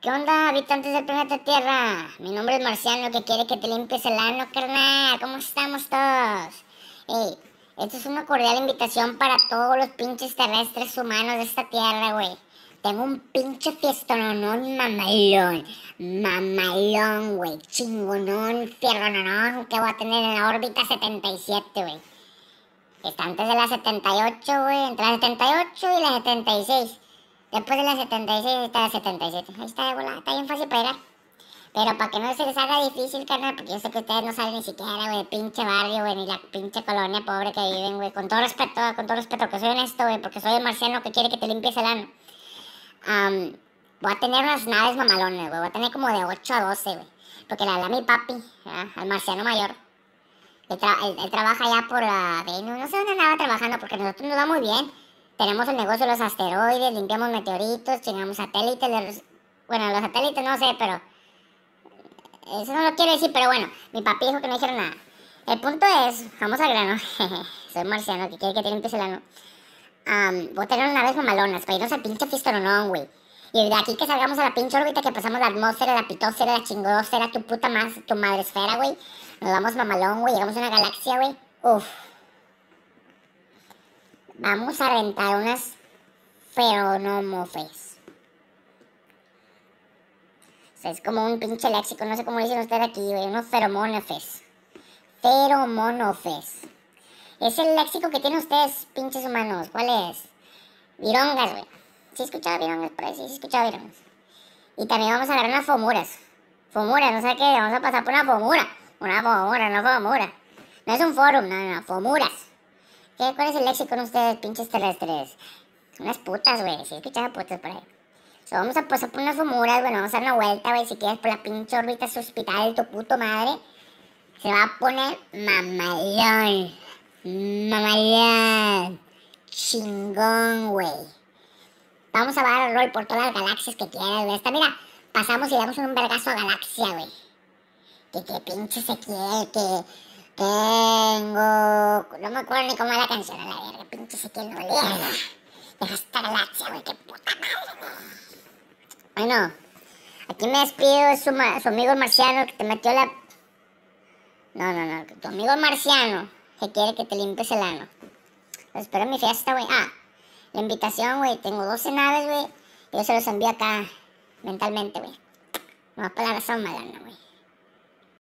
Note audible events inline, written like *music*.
¿Qué onda, habitantes del planeta Tierra? Mi nombre es Marciano, que quiere que te limpies el ano, carnal. ¿Cómo estamos todos? Ey, esto es una cordial invitación para todos los pinches terrestres humanos de esta Tierra, güey. Tengo un pinche fiestononón mamalón. Mamalón, güey. Chingonón, fierrononón que voy a tener en la órbita 77, güey. Está antes de la 78, güey. Entre la 78 y la 76. Después de la 76 está la 77. Ahí está de volada, está bien fácil para llegar. Pero para que no se les haga difícil, carnal, porque yo sé que ustedes no saben ni siquiera, güey, pinche barrio, güey, ni la pinche colonia pobre que viven, güey. Con todo respeto, con todo respeto, que soy honesto, güey, porque soy el marciano que quiere que te limpies el ano. voy a tener unas naves mamalones, güey. Voy a tener como de 8 a 12, güey. Porque la hablé mi papi, ¿verdad? al marciano mayor. Él, trabaja ya por la... no sé dónde andaba trabajando, porque nosotros nos va muy bien tenemos el negocio de los asteroides, limpiamos meteoritos, chingamos satélites, bueno, los satélites no sé, pero eso no lo quiero decir, pero bueno, mi papi dijo que no dijeron nada. El punto es, vamos al grano, *laughs* soy marciano, que quiere que tenga un el voy a tener naves mamalonas para irnos al pinche no güey. Y de aquí que salgamos a la pinche órbita, que pasamos la atmósfera, la pitósfera, la chingósfera, tu puta más, tu madresfera, güey. Nos vamos mamalón, güey, llegamos a una galaxia, güey. Uf. Vamos a rentar unas feronomofes. O sea, es como un pinche léxico, no sé cómo dicen ustedes aquí, güey, unos feromonofes. Feromonofes. Es el léxico que tienen ustedes, pinches humanos. ¿Cuál es? Virongas, güey. Sí escuchado virongas, por ahí sí, escuchado escuchado virongas. Y también vamos a agarrar unas fomuras. Fomuras, no sé qué, vamos a pasar por una fomura. Una fomura, no fomura. No es un forum, no, no, no, fomuras. ¿Qué, ¿Cuál es el léxico con ustedes, pinches terrestres? Unas putas, güey. Sí, escuchaba putas por ahí. So, vamos a poner por unas fumuras, güey. vamos a dar una vuelta, güey. Si quieres por la pinche órbita hospital de tu puto madre, se va a poner mamalón. Mamalón. Chingón, güey. Vamos a dar rol por todas las galaxias que quieras, güey. Esta mira, pasamos y damos un vergazo a galaxia, güey. Que, que pinche se quiere, que tengo. No me acuerdo ni cómo es la canción, a la verga, pinche Ezequiel no mierda. Deja esta galaxia, güey, qué puta madre. Bueno, aquí me despido, su, su amigo marciano que te metió la. No, no, no, tu amigo marciano que quiere que te limpies el ano. Lo espero en mi fiesta, güey. Ah, la invitación, güey, tengo 12 naves, güey. Yo se los envío acá mentalmente, güey. No va para la razón, malas, güey.